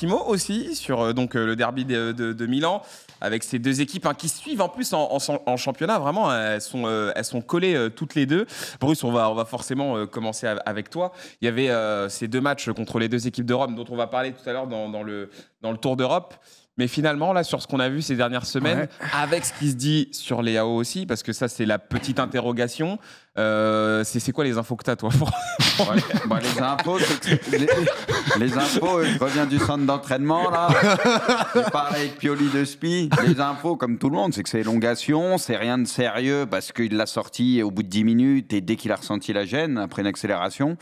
petit aussi sur euh, donc, euh, le derby de, Milan, avec ces deux équipes hein, qui suivent en plus en, championnat. Vraiment, hein, elles sont, euh, elles sont collées toutes les deux. Bruce, on va, on va forcément commencer avec toi. Il y avait ces deux matchs contre les deux équipes de Rome dont on va parler tout à l'heure le, dans le Tour d'Europe. Mais finalement, là, sur ce qu'on a vu ces dernières semaines, avec ce qui se dit sur les AO aussi, parce que ça, c'est la petite interrogation. Euh, c'est quoi les infos que t'as, toi bah, Les infos, les, infos, euh, je reviens du centre d'entraînement, là. Je parle avec Pioli de Spi. Les infos, comme tout le monde, c'est que c'est élongation, c'est rien de sérieux, parce qu'il l'a sorti au bout de 10 minutes, et dès qu'il a ressenti la gêne, après une accélération.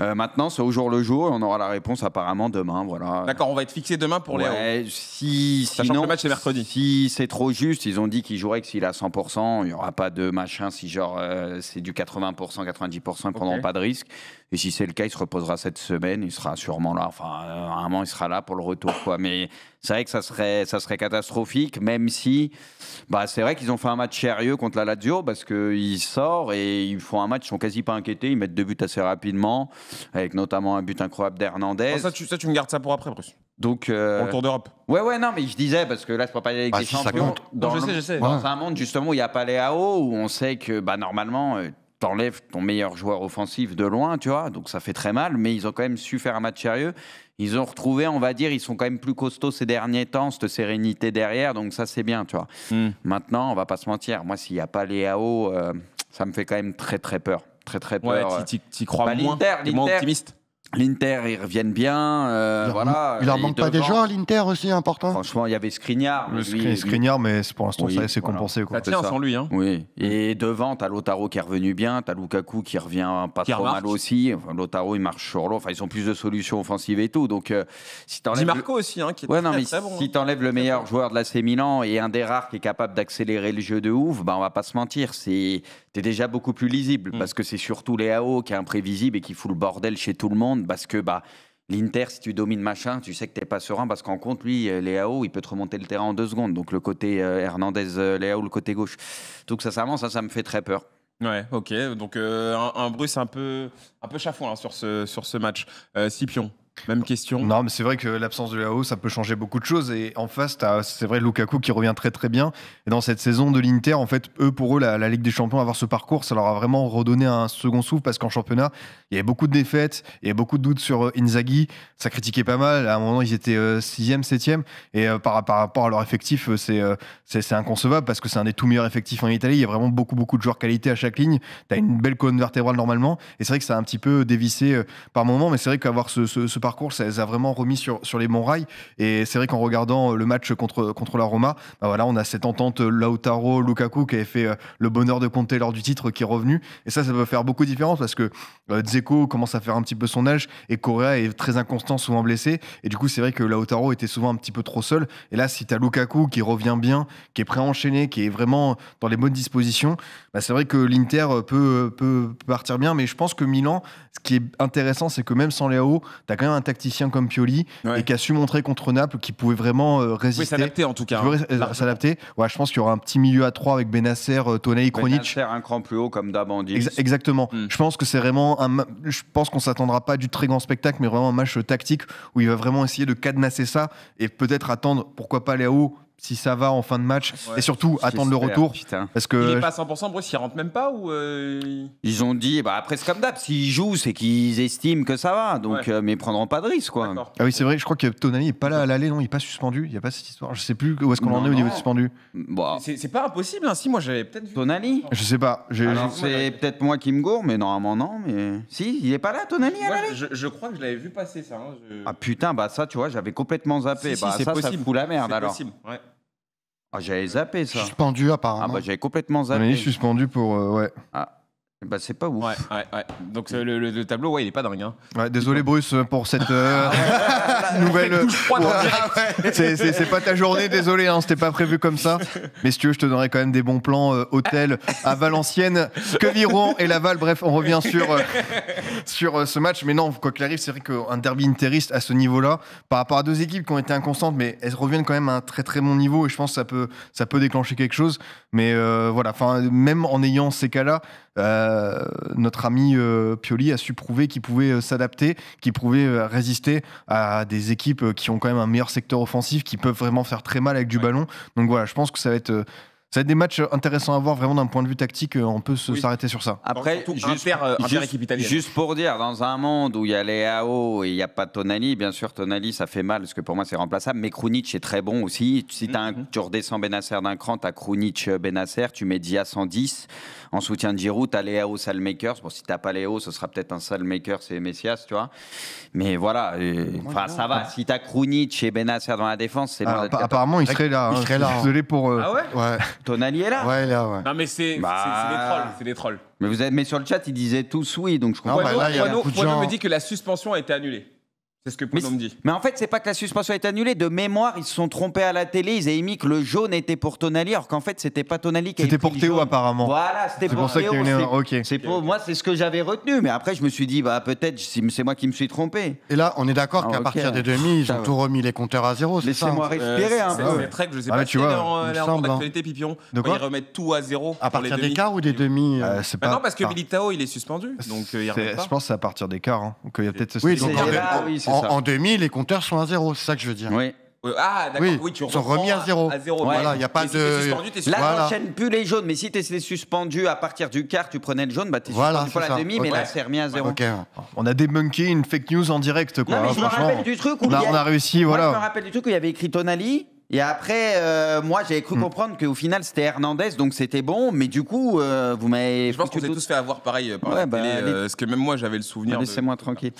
Euh, maintenant, c'est au jour le jour et on aura la réponse apparemment demain. Voilà. D'accord, on va être fixé demain pour les. Si, le match c'est mercredi. Si c'est trop juste, ils ont dit qu'ils joueraient que s'il a 100%, il n'y aura pas de machin si genre euh, c'est du 80%, 90%, ils ne prendront pas de risque. Et si c'est le cas, il se reposera cette semaine, il sera sûrement là. Enfin, à euh, un moment, il sera là pour le retour, quoi. Mais c'est vrai que ça serait, ça serait catastrophique, même si, bah, c'est vrai qu'ils ont fait un match sérieux contre la Lazio parce qu'ils sortent et ils font un match, ils sont quasi pas inquiétés, ils mettent deux buts assez rapidement, avec notamment un but incroyable d'Hernandez. Ah, ça, tu, me gardes ça pour après, Bruce. Donc, euh, Tour d'Europe. Ouais, ouais, non, mais je disais, parce que là, je ne pas aller avec bah, les champions. Dans, je sais, je sais. un monde, justement, où il n'y a pas les A.O., où on sait que bah, normalement, euh, t'enlèves ton meilleur joueur offensif de loin, tu vois, donc ça fait très mal, mais ils ont quand même su faire un match sérieux. Ils ont retrouvé, on va dire, ils sont quand même plus costauds ces derniers temps, cette sérénité derrière, donc ça c'est bien, tu vois. Hmm. Maintenant, on va pas se mentir, moi s'il n'y a pas les AO, euh, ça me fait quand même très très peur. Très très peur. Ouais, y euh, crois bah, moins, optimiste L'Inter, ils reviennent bien. il euh, voilà, il leur manque pas des joueurs, l'Inter aussi, important. Franchement, il y avait Skriniar. Le Skriniar, mais pour l'instant, ça c'est compensé. Quoi. Bah, ça tient sans lui. Hein. Oui. Et devant, tu as Lotaro qui est revenu bien, Tu as Lukaku qui revient pas trop mal aussi. Enfin, Lotaro, il marche sur l'eau. Enfin, ils ont plus de solutions offensives et tout. Donc, euh, si Marco aussi, hein, qui est ouais, non, mais Si hein. tu enlèves le meilleur joueur de la Milan et un des rares qui est capable d'accélérer le jeu de ouf, bah, on va pas se mentir. T'es déjà beaucoup plus lisible mm. parce que c'est surtout les AO qui est imprévisible et qui fout le bordel chez tout le monde parce que bah, l'Inter, si tu domines machin, tu sais que tu n'es pas serein parce qu'en compte, lui, euh, Léao, il peut te remonter le terrain en deux secondes. Donc le côté euh, Hernandez-Léao, euh, le côté gauche. Donc ça, ça, ça, me fait très peur. Ouais, ok. Donc un, Bruce un peu, un peu chafouin hein, sur, ce, sur ce match. Scipion, même question. Non, mais c'est vrai que l'absence de lao, ça peut changer beaucoup de choses. Et en face, c'est vrai Lukaku qui revient très très bien. Et dans cette saison de l'Inter, en fait, eux, pour eux, la, Ligue des Champions, avoir ce parcours, ça leur a vraiment redonné un second souffle parce qu'en championnat, il y avait beaucoup de défaites, il y avait beaucoup de doutes sur euh, Inzaghi. Ça critiquait pas mal. À un moment, ils étaient 6e, euh, 7e. Et euh, par, par, rapport à leur effectif, c'est c'est inconcevable parce que c'est un des tout meilleurs effectifs en Italie. Il y a vraiment beaucoup beaucoup de joueurs qualité à chaque ligne. Tu as une belle colonne vertébrale normalement. Et c'est vrai que ça a un petit peu dévissé par moment. Mais c'est vrai qu'avoir ce parcours, ça les a vraiment remis sur, sur les bons rails. Et c'est vrai qu'en regardant euh, le match contre, contre la Roma, bah voilà, on a cette entente euh, Lautaro-Lukaku qui avait fait euh, le bonheur de compter lors du titre qui est revenu. Et ça, ça peut faire beaucoup de différence parce que Dzeko commence à faire un petit peu son âge et Correa est très inconstant, souvent blessé. Et du coup, c'est vrai que Lautaro était souvent un petit peu trop seul. Et là, si tu as Lukaku qui revient bien, qui est prêt à enchaîner, qui est vraiment dans les bonnes dispositions, bah c'est vrai que l'Inter peut, peut partir bien. Mais je pense que Milan, ce qui est intéressant, c'est que même sans Léo, tu as quand même un tacticien comme Pioli et qui a su montrer contre Naples qu'il pouvait vraiment euh, résister. Oui, s'adapter en tout cas. Hein. Euh, s'adapter. Ouais, je pense qu'il y aura un petit milieu à trois avec Benasser, euh, Toney, Kronic. un cran plus haut comme d'hab exactement. Hmm. Je pense que c'est vraiment un. Je pense qu'on s'attendra pas du très grand spectacle, mais vraiment un match tactique où il va vraiment essayer de cadenasser ça et peut-être attendre, pourquoi pas aller haut si ça va en fin de match et surtout attendre le retour parce que il est pas 100% Bruce il rentre même pas ou euh, ils ont dit bah après c'est comme d'hab s'ils jouent c'est qu'ils estiment que ça va donc euh, mais ils prendront pas de risque quoi ah oui c'est vrai je crois que Tonali est pas là à l'aller non il est pas suspendu il y a pas cette histoire je sais plus où est-ce qu'on en est au niveau suspendu bah. c'est pas impossible hein. si moi j'avais peut-être Tonali je sais pas c'est peut-être moi qui me gourre mais normalement non mais si il est pas là Tonali à l'aller je, crois que je l'avais vu passer ça hein, ah putain bah ça tu vois j'avais complètement zappé bah, c'est possible. la merde alors possible. Ah, j'avais zappé ça. Suspendu apparemment. Ah bah j'avais complètement zappé. Mais suspendu pour euh, ouais. Ah. Bah c'est pas ouf. Ouais, ouais, ouais. Donc le, tableau, ouais, il est pas dingue. rien. Hein. Ouais, désolé Bruce pour cette. Euh... Ah nouvelle. Euh, c'est pas ta journée, désolé, hein, c'était pas prévu comme ça. Mais si tu veux, je te donnerai quand même des bons plans euh, hôtel à Valenciennes, Queviron et Laval. Bref, on revient sur, euh, sur ce match. Mais non, quoi qu'il arrive, c'est vrai qu'un derby interiste à ce niveau-là, par rapport à deux équipes qui ont été inconstantes, mais elles reviennent quand même à un très très bon niveau et je pense que ça peut, ça peut déclencher quelque chose. Mais voilà, enfin, même en ayant ces cas-là, notre ami Pioli a su prouver qu'il pouvait s'adapter, qu'il pouvait résister à des équipes euh, qui ont quand même un meilleur secteur offensif, qui peuvent vraiment faire très mal avec du ballon. Donc voilà, je pense que ça va être euh, ça va être des matchs intéressants à voir vraiment d'un point de vue tactique. Euh, on peut s'arrêter sur ça. Après, euh, juste, pour dire, dans un monde où il y a les et il n'y a pas Tonali, bien sûr, Tonali, ça fait mal parce que pour moi, c'est remplaçable. Mais Krunic est très bon aussi. Si mm-hmm. tu redescends Benasser d'un cran, tu as Krunic euh, Benasser, tu mets Dia 110 en soutien de Giroud. Tu as ao Salmakers. Bon, si tu pas Leo, ce sera peut-être un Salmakers et Messias, tu vois. Mais voilà, ça va. Si tu as Krunic et Benasser dans la défense, c'est ah, Apparemment, hein. il serait là. Il serait là. Désolé pour. Ah ouais Tonali est là. Ouais, là, ouais. Non, mais bah. c'est des trolls. C'est des trolls. Mais vous avez, mais sur le chat, ils disaient tous oui, donc je comprends. Bah pas. bah, là, il y a Poineau- Poineau me dit que la suspension a été annulée. C'est ce que me dit. Mais en fait, c'est pas que la suspension est annulée. De mémoire, ils se sont trompés à la télé. Ils avaient mis que le jaune était pour Tonali, alors qu'en fait, c'était pas Tonali qui était. C'était pour Théo, apparemment. Voilà, c'était pour, pour ça Théo. C'est pour moi, c'est ce que j'avais retenu. Mais après, je me suis dit, bah peut-être, c'est moi qui me suis trompé. Et là, on est d'accord ah, qu'à partir des demi, ils ont tout remis les compteurs à zéro. Laissez-moi respirer un peu. C'est hein. ah très que je sais ah, pas. Tu dans l'actualité hein. Pipion. De quoi Ils remettent tout à zéro. À partir des quarts ou des demi euh, Non, parce que Militao, il est suspendu. Euh, je pense c'est à partir des quarts. Hein, y a peut-être ce. Oui, en, en, demi, les compteurs sont à zéro, c'est ça que je veux dire. Oui. Ah, d'accord, oui, tu sont remis à zéro. À zéro. Voilà, il n'y a pas de. La suspendu. Là, voilà. n'enchaînes plus les jaunes, mais si tu étais suspendu à partir du quart, tu prenais le jaune, bah t'es voilà, suspendu pour ça. la demi, mais là, c'est remis à zéro. On a débunké une fake news en direct, quoi. Non, mais je me rappelle du truc où. On a, on a réussi, voilà. je me rappelle du truc où il y avait écrit Tonali, et après, euh, moi, j'avais cru hmm. comprendre qu'au final, c'était Hernandez, donc c'était bon. Mais du coup, euh, vous m'avez. Je pense qu'on s'est tous fait avoir pareil euh, par la bah, télé, parce que même moi, j'avais le souvenir. de- Laissez-moi tranquille.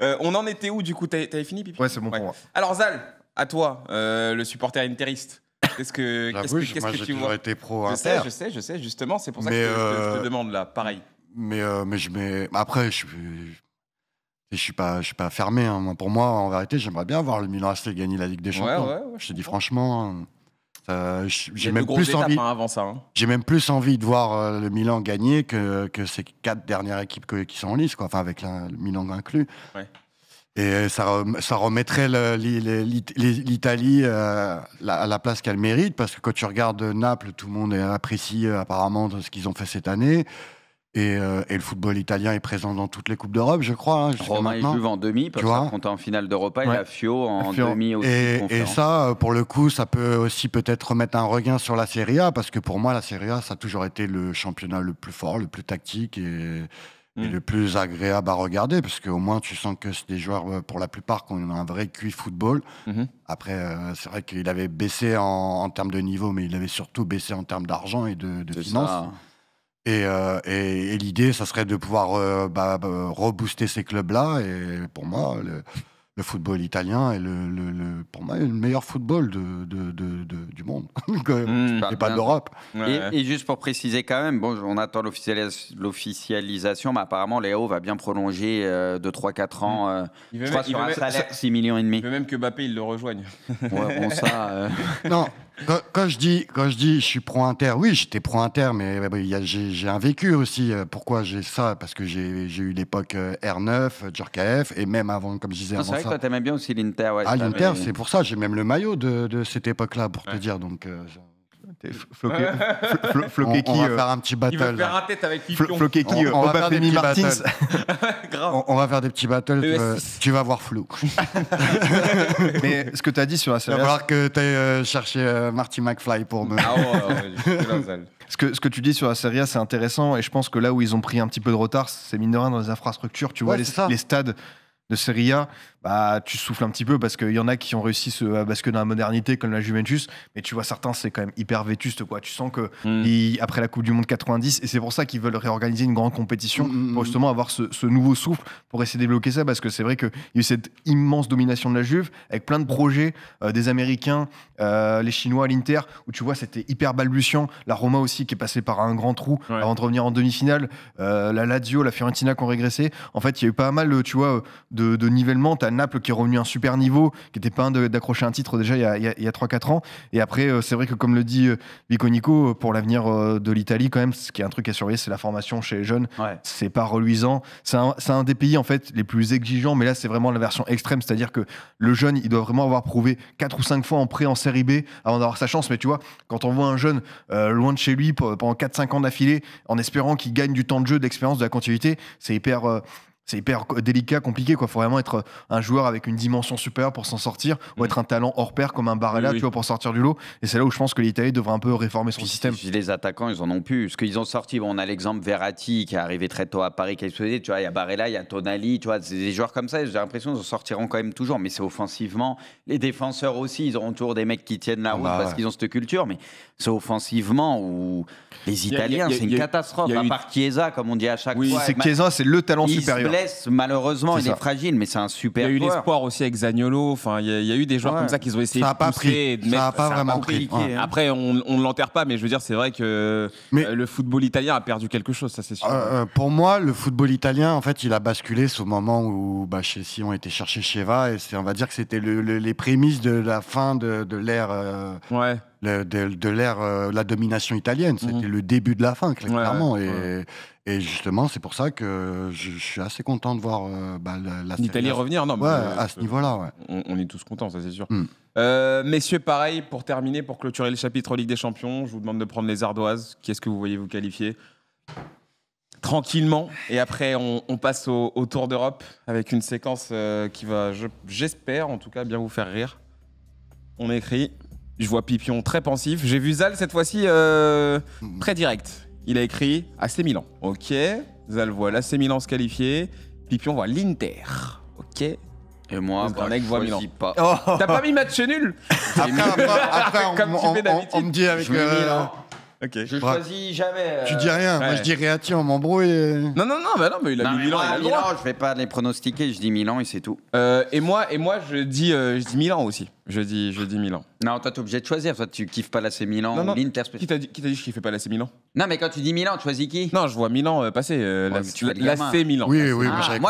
on en était où du coup T'avais fini, Pipi Ouais, c'est bon pour moi. Alors Zal, à toi, le supporter interiste. Qu'est-ce que ce que- moi, tu vois été pro Je hein. sais, je sais, je sais. Justement, c'est pour ça que je, te- demande là. Pareil. Mais, mais je mets. Après, je suis. Je suis pas, je suis pas fermé. Hein. pour moi, en vérité, j'aimerais bien voir le Milan rester gagner la Ligue des Champions. je te dis franchement, euh, j'ai même plus envie. Hein, hein. J'ai même plus envie de voir euh, le Milan gagner que, que ces quatre dernières équipes qui sont en lice, quoi. Enfin, avec le Milan inclus. Et ça, ça remettrait l'Italie euh, à la place qu'elle mérite, parce que quand tu regardes Naples, tout le monde apprécie apparemment ce qu'ils ont fait cette année. Euh, et, le football italien est présent dans toutes les Coupes d'Europe, je crois. Hein, Romain et Juve en demi, parce qu'on en finale d'Europa, il et la Fio en demi aussi. Et, ça, euh, pour le coup, ça peut aussi peut-être remettre un regain sur la Serie A, parce que pour moi, la Serie A, ça a toujours été le championnat le plus fort, le plus tactique et, mm. le plus agréable à regarder, parce qu'au moins, tu sens que c'est des joueurs, euh, pour la plupart, qui ont un vrai QI football. Mm-hmm. Après, c'est vrai qu'il avait baissé en, termes de niveau, mais il avait surtout baissé en termes d'argent et de, finances. Euh, et, et, l'idée, ça serait de pouvoir euh, bah, euh, rebooster ces clubs-là. Et pour moi, le, le football italien est le, pour moi le meilleur football de, du monde, mmh, et pas de l'Europe. Et, juste pour préciser quand même, bon, on attend l'officialisation, mais apparemment Léo va bien prolonger euh, de 3-4 ans, je mmh. euh, sur un salaire de 6 millions et demi. même que Mbappé il le rejoigne. Euh. Non, quand, je dis, quand je dis je suis pro-inter, oui, j'étais pro-inter, mais j'ai un vécu aussi. Pourquoi j'ai ça Parce que j'ai eu l'époque R9, KF et même avant, comme je disais bien aussi l'Inter. ah, l'Inter, c'est pour ça. J'ai même le maillot de, de cette époque-là, pour te dire. Donc, euh, Floqué, on, va euh, faire un petit battle. Il faire tête avec Floqué qui, on, euh, va faire des petits battles. on, va faire des petits battles. tu e euh, vas voir flou. Mais ce que tu as dit sur la série. Il va falloir que tu ailles chercher Marty McFly pour me. Ah ce que, ce que tu dis sur la série A, c'est intéressant et je pense que là où ils ont pris un petit peu de retard, c'est mine de rien dans les infrastructures. Tu vois, les, les stades de Serie A, bah, tu souffles un petit peu parce qu'il y en a qui ont réussi ce, à basculer dans la modernité comme la Juventus, mais tu vois certains c'est quand même hyper vétuste quoi. Tu sens que hmm. après la Coupe du Monde 90 et c'est pour ça qu'ils veulent réorganiser une grande compétition hmm, hmm, pour justement avoir ce, nouveau souffle pour essayer de débloquer ça parce que c'est vrai qu'il y a eu cette immense domination de la Juve avec plein de projets euh, des Américains, euh, les Chinois, l'Inter où tu vois c'était hyper balbutiant. La Roma aussi qui est passée par un grand trou avant de revenir en demi-finale. Euh, la Lazio, la Fiorentina qui ont régressé. En fait il y a eu pas mal tu vois de, nivellement. Naples qui est revenu à un super niveau, qui était pas d'accrocher un titre déjà il y a, 3-4 ans. Et après, euh, c'est vrai que comme le dit euh, Viconico, euh, pour l'avenir de l'Italie, quand même, ce qui est un truc à surveiller, c'est la formation chez les jeunes. C'est pas reluisant. C'est un, des pays, en fait, les plus exigeants, mais là, c'est vraiment la version extrême. C'est-à-dire que le jeune, il doit vraiment avoir prouvé 4 ou 5 fois en pré en série B avant d'avoir sa chance. Mais tu vois, quand on voit un jeune loin de chez lui pendant 4-5 ans d'affilée, en espérant qu'il gagne du temps de jeu, d'expérience, de la continuité, c'est hyper c'est hyper délicat, compliqué. Il faut vraiment être euh, un joueur avec une dimension supérieure pour s'en sortir ou mm. être un talent hors pair comme un Barella Tu vois, pour sortir du lot. Et c'est là où je pense que l'Italie devrait un peu réformer son système. Les attaquants, ils en ont plus. Ce qu'ils ont sorti, bon, on a l'exemple Verratti qui est arrivé très tôt à Paris, qui a explosé. Tu vois, il y a Barella, il y a Tonali. Tu vois, des joueurs comme ça. J'ai l'impression qu'ils en sortiront quand même toujours. Mais c'est offensivement. Les défenseurs aussi, ils auront toujours des mecs qui tiennent la route bah parce qu'ils ont cette culture. Mais c'est offensivement où les Italiens, c'est une catastrophe. à part Chiesa, comme on dit à chaque oui, fois. C'est Chiesa, c'est le talent supérieur malheureusement, il est fragile, mais c'est un super Il y a eu l'espoir aussi avec Zagnolo. Enfin, il y, a eu des joueurs comme ça qui ont essayé de pas pris. ça n'a pas vraiment pris. Après, on, ne l'enterre pas, mais je veux dire, c'est vrai que mais euh, le football italien a perdu quelque chose, ça c'est sûr. Euh, euh, pour moi, le football italien, en fait, il a basculé au moment où bah, Chelsea ont été chercher Sheva, et on va dire que c'était les prémices de la fin de, l'ère. ouais de, l'ère, euh, la domination italienne. Mhm. C'était le début de la fin, clairement. Et, justement, c'est pour ça que je, suis assez content de voir euh, bah, L'Italie revenir, non euh, À ce niveau-là, on, est tous contents, ça c'est sûr. Hmm. messieurs, pareil, pour terminer, pour clôturer le chapitre Ligue des Champions, je vous demande de prendre les ardoises. quest ce que vous voyez vous qualifier Tranquillement. Et après, on, passe au, Tour d'Europe avec une séquence qui va, j'espère en tout cas, bien vous faire rire. On écrit je vois Pipion très pensif. J'ai vu Zal cette fois-ci euh, très direct. Il a écrit Assez Milan. Ok. Zal voit l'AC Milan se qualifier. Pipion voit l'Inter. Ok. Et moi, bah, je voit Milan. pas. T'as pas mis match nul Après, après, on, me dit avec... Milan. Euh, Ok. Je choisis jamais. Euh, tu dis rien, moi je dis Réati, ah, on m'embrouille. Non, non, non, bah non, mais il a mis Milan, il Milan, je vais pas les pronostiquer, je dis Milan et c'est tout. Euh, et moi, et moi, je dis, euh, je dis Milan aussi. Je dis, je dis Milan. Non, toi, t'es obligé de choisir. Toi, tu kiffes pas l'AC Milan Non, l'Inter. Qui t'a dit, qui t'a dit que je kiffais pas l'AC Milan Non, mais quand tu dis Milan, tu choisis qui Non, je vois Milan euh, passer. euh, Ouais, l'AC Milan. Oui, oui, Ah,